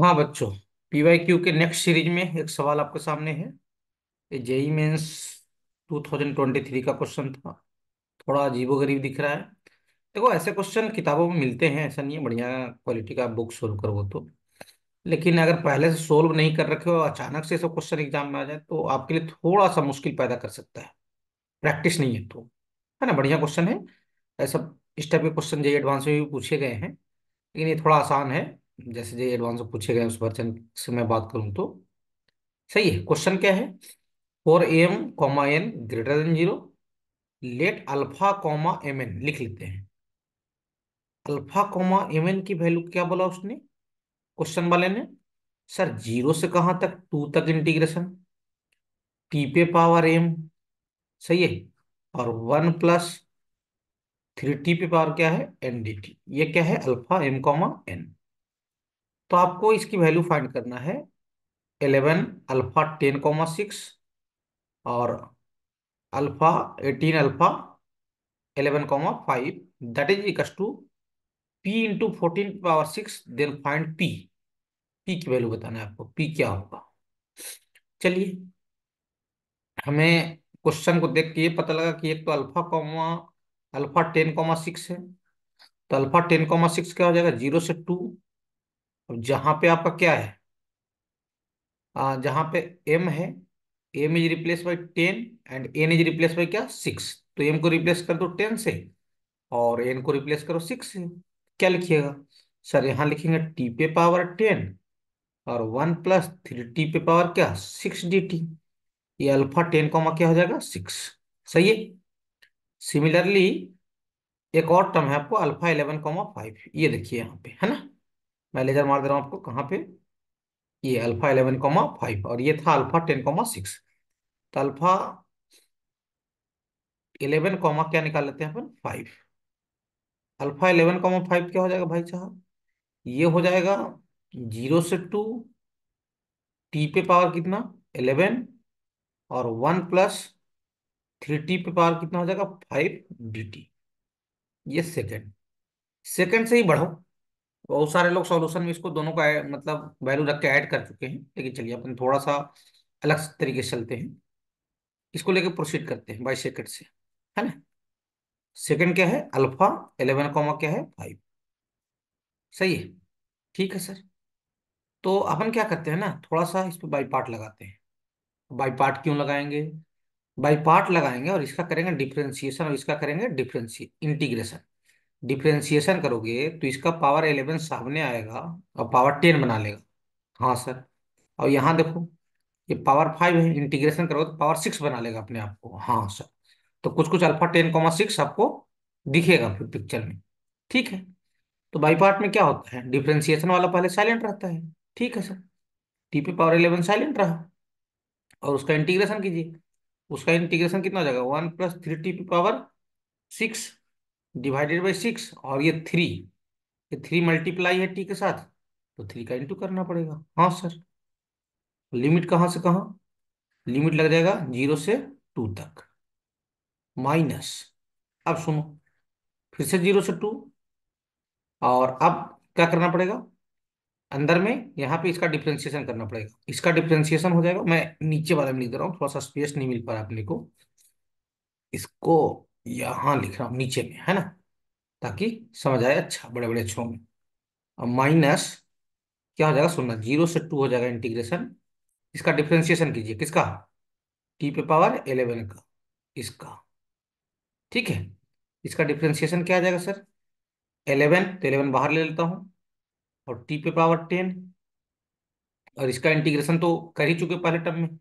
हाँ बच्चों पीवाईक्यू के नेक्स्ट सीरीज में एक सवाल आपके सामने है जेई मेंस 2023 का क्वेश्चन था थोड़ा अजीबोगरीब दिख रहा है देखो ऐसे क्वेश्चन किताबों में मिलते हैं ऐसा नहीं है बढ़िया क्वालिटी का बुक सोल्व करो तो लेकिन अगर पहले से सोल्व नहीं कर रखे हो अचानक से सब क्वेश्चन एग्जाम में आ जाए तो आपके लिए थोड़ा सा मुश्किल पैदा कर सकता है प्रैक्टिस नहीं है तो है ना बढ़िया क्वेश्चन है ऐसा इस टाइप के क्वेश्चन जेई एडवांस में भी पूछे गए हैं लेकिन ये थोड़ा आसान है जैसे जो एडवांस पूछे गए उस वर्जन से मैं बात करूं तो सही है क्वेश्चन क्या है four M comma N greater than zero let alpha comma M N लिख लेते हैं अल्फा कॉमा एम एन की वैल्यू क्या बोला उसने क्वेश्चन वाले ने सर जीरो से कहां तक टू तक इंटीग्रेशन टी पे पावर एम सही है और वन प्लस थ्री टी पे पावर क्या है एन डी टी ये क्या है अल्फा एम कॉमा एन तो आपको इसकी वैल्यू फाइंड करना है eleven alpha ten comma six और alpha eighteen alpha eleven comma five that is equals to P into fourteen power six then find P P की वैल्यू बताना है आपको पी क्या होगा चलिए हमें क्वेश्चन को देख के ये पता लगा कि एक तो alpha comma alpha ten comma six है तो अल्फा टेन कॉमा सिक्स क्या हो जाएगा जीरो से टू जहां पे आपका क्या है आ, जहां पे एम है M is replace by ten and N is replace by क्या सिक्स तो एम को रिप्लेस कर दो टेन से और एन को रिप्लेस करो सिक्स से क्या लिखिएगा सर यहाँ लिखेंगे टी पे पावर टेन और वन प्लस थ्री टी पे पावर क्या सिक्स डी टी ये अल्फा टेन कॉमा क्या हो जाएगा सिक्स सही है सिमिलरली एक और टर्म है आपको अल्फा इलेवन कॉमा फाइव ये देखिए यहाँ पे है ना मैं लेजर मार दे रहा हूँ आपको कहाँ पे ये अल्फा इलेवन कॉमा फाइव और ये था अल्फा टेन कॉमा सिक्स तो अल्फा इलेवन कॉमा क्या निकाल लेते हैं अपन five alpha eleven comma five क्या हो जाएगा भाई साहब ये हो जाएगा जीरो से टू टी पे पावर कितना इलेवन और वन प्लस थ्री टी पे पावर कितना हो जाएगा फाइव डी टी ये सेकेंड सेकेंड से ही बढ़ो बहुत सारे लोग सॉल्यूशन में इसको दोनों का मतलब वैल्यू रख के ऐड कर चुके हैं लेकिन चलिए अपन थोड़ा सा अलग तरीके से चलते हैं इसको लेके प्रोसीड करते हैं बाई सेकेंड से है ना सेकेंड क्या है अल्फा एलेवन कॉमा क्या है फाइव सही है ठीक है सर तो अपन क्या करते हैं ना थोड़ा सा इस पर बाई पार्ट लगाते हैं बाई पार्ट क्यों लगाएंगे बाई पार्ट लगाएंगे और इसका करेंगे डिफ्रेंसिएशन और इसका करेंगे डिफ्रेंसिए इंटीग्रेशन डिफ्रेंसिएशन करोगे तो इसका पावर एलेवन सामने आएगा और पावर टेन बना लेगा हाँ सर और यहाँ देखो ये पावर फाइव है इंटीग्रेशन करोगे तो पावर सिक्स बना लेगा अपने आप को हाँ सर तो कुछ कुछ अल्फा टेन कॉमा सिक्स आपको दिखेगा फिर पिक्चर में ठीक है तो बाई पार्ट में क्या होता है डिफ्रेंसिएशन वाला पहले साइलेंट रहता है ठीक है sir T P power eleven silent रहा और उसका इंटीग्रेशन कीजिए उसका इंटीग्रेशन कितना हो जाएगा one plus three T P power six divided by six और ये थ्री ये थ्री मल्टीप्लाई है टी के साथ तो थ्री का इंटू करना पड़ेगा हाँ सर लिमिट कहाँ से कहाँ लिमिट लग जाएगा जीरो से टू तक माइनस अब सुनो फिर से जीरो से टू और अब क्या करना पड़ेगा अंदर में यहाँ पे इसका डिफ्रेंसिएशन करना पड़ेगा इसका डिफ्रेंसिएशन हो जाएगा मैं नीचे वाले में लिख दे रहा हूँ थोड़ा सा स्पेस नहीं मिल पा रहा अपने को इसको यहाँ लिख रहा हूँ नीचे में है ना ताकि समझ आए अच्छा बड़े बड़े अच्छों में और माइनस क्या हो जाएगा सुनना जीरो से टू हो जाएगा इंटीग्रेशन इसका डिफ्रेंशिएशन कीजिए किसका टी पे पावर एलेवन का इसका ठीक है इसका डिफ्रेंशिएशन क्या आ जाएगा सर एलेवन तो एलेवन बाहर ले लेता हूँ और टी पे पावर टेन और इसका इंटीग्रेशन तो कर ही चुके पहले टर्म में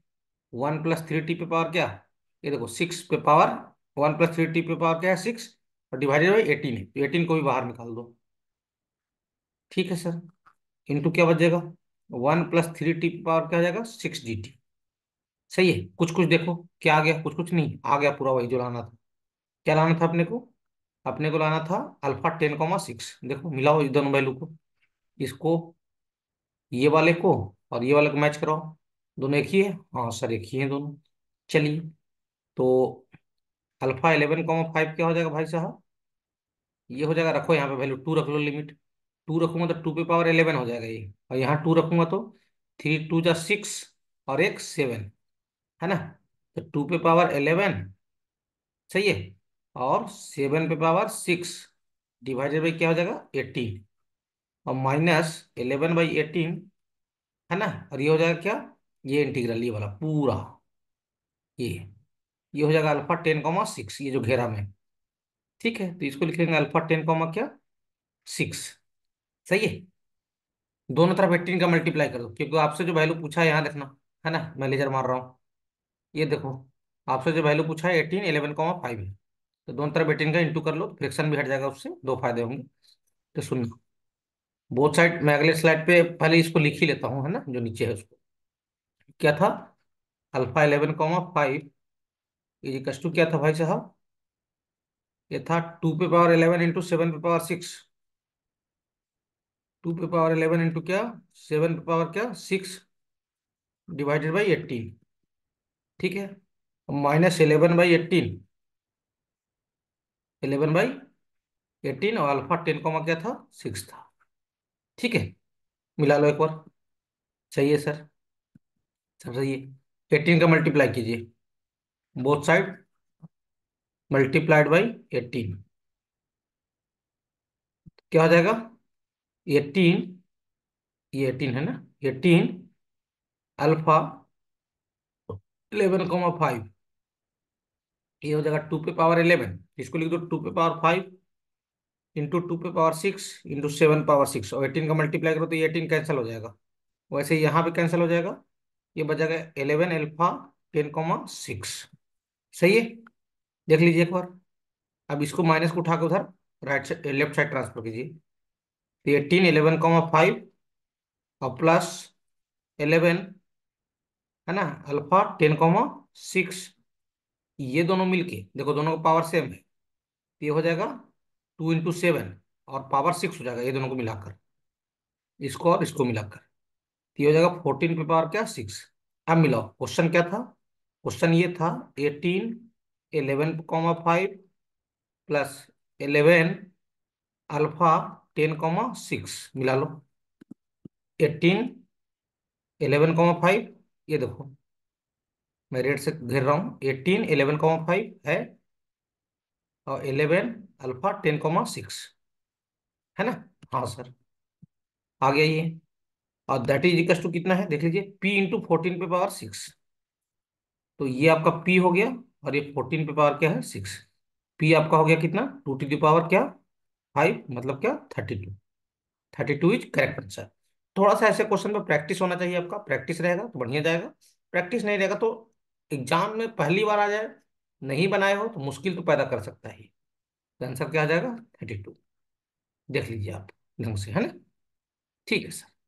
वन प्लस थ्री टी पे पावर क्या ये देखो सिक्स पे power one plus three T पे पावर क्या है सिक्स और डिवाइडेड बाई एटीन है तो एटीन को भी बाहर निकाल दो ठीक है सर इनटू क्या बचेगा वन प्लस थ्री टी पे पावर क्या हो जाएगा सिक्स जी टी सही है कुछ कुछ देखो क्या आ गया कुछ कुछ नहीं आ गया पूरा वही जो लाना था क्या लाना था अपने को अपने को लाना था अल्फा टेन कॉमा सिक्स देखो मिलाओ इस दोनों वैल्यू को इसको ये वाले को और ये वाले को मैच कराओ दोनों एक ही है हाँ सर एक ही है दोनों चलिए तो अल्फा इलेवन कॉमा फाइव क्या हो जाएगा भाई साहब ये हो जाएगा रखो यहाँ पे वैल्यू टू रख लो लिमिट टू रखूंगा तो टू पे पावर इलेवन हो जाएगा ये और यहाँ टू रखूंगा तो थ्री टू जा सिक्स और एक सेवन है ना तो टू पे पावर इलेवन सही है और सेवन पे पावर सिक्स डिवाइडेड बाई क्या हो जाएगा एटीन और माइनस इलेवन बाई एटीन है ना और ये हो जाएगा क्या ये इंटीग्रल ये वाला पूरा ये ये हो जाएगा अल्फा टेन कॉमा सिक्स ये जो घेरा में ठीक है तो इसको लिखेंगे अल्फा टेन कॉमा क्या सिक्स सही है दोनों तरफ एट्टीन का मल्टीप्लाई कर दो क्योंकि आपसे जो वैल्यू पूछा है यहाँ देखना है ना मैं लेजर मार रहा हूँ ये देखो आपसे जो वैल्यू पूछा है एटीन एलेवन कॉमा फाइव है तो दोनों तरफ एटीन का इंटू कर लो फ्रिक्शन भी हट जाएगा उससे दो फायदे होंगे तो सुनना बोथ साइड मैं अगले स्लाइड पे पहले इसको लिख ही लेता हूँ है ना जो नीचे है उसको क्या था अल्फा एलेवन कॉमा फाइव ये कस्टू क्या था भाई साहब ये था टू पे पावर इलेवन इंटू सेवन पे पावर सिक्स टू पे पावर इलेवन इंटू क्या सेवन पे पावर क्या सिक्स डिवाइडेड बाई एट्टीन ठीक है minus eleven by eighteen eleven by eighteen और अल्फा टेन कॉमा क्या था सिक्स था ठीक है मिला लो एक बार चाहिए सर सब सही है एटीन का मल्टीप्लाई कीजिए both side multiplied by eighteen क्या हो जाएगा एटीन ये एटीन है ना eighteen alpha eleven comma five ये हो जाएगा टू पे पावर इलेवन इसको लिख दो टू पे पावर फाइव इंटू टू पे power six into seven power six और एटीन का मल्टीप्लाई करो तो ये एटीन कैंसिल हो जाएगा वैसे यहाँ भी कैंसिल हो जाएगा ये बचेगा जाएगा alpha alpha ten comma six सही है देख लीजिए एक बार अब इसको माइनस को उठा के उधर right side left side transfer कीजिए तो एटीन इलेवन कॉमा फाइव और प्लस एलेवन है ना अल्फा टेन कॉमा सिक्स ये दोनों मिलके देखो दोनों का पावर सेम है ये हो जाएगा टू इंटू सेवन और पावर सिक्स हो जाएगा ये दोनों को मिलाकर इसको और इसको मिलाकर तो ये हो जाएगा फोर्टीन पे पावर क्या सिक्स अब मिलाओ क्वेश्चन क्या था क्वेश्चन ये था eighteen eleven comma five plus eleven alpha ten comma six मिला लो एटीन एलेवन कॉमा फाइव ये देखो मैं रेड से घेर रहा हूँ एटीन एलेवन कॉमा फाइव है और eleven alpha ten comma six है ना हाँ सर आ गया ये और दैट इज इक्वल टू कितना है देख लीजिए पी इंटू फोर्टीन पे पावर सिक्स तो ये आपका पी हो गया और ये फोर्टीन पे पावर क्या है सिक्स पी आपका हो गया कितना टू टी पावर क्या फाइव मतलब क्या thirty two thirty two is correct answer थोड़ा सा ऐसे क्वेश्चन में प्रैक्टिस होना चाहिए आपका प्रैक्टिस रहेगा तो बढ़िया जाएगा प्रैक्टिस नहीं रहेगा तो एग्जाम में पहली बार आ जाए नहीं बनाए हो तो मुश्किल तो पैदा कर सकता है तो आंसर क्या आ जाएगा थर्टी टू देख लीजिए आप ढंग से है ना ठीक है सर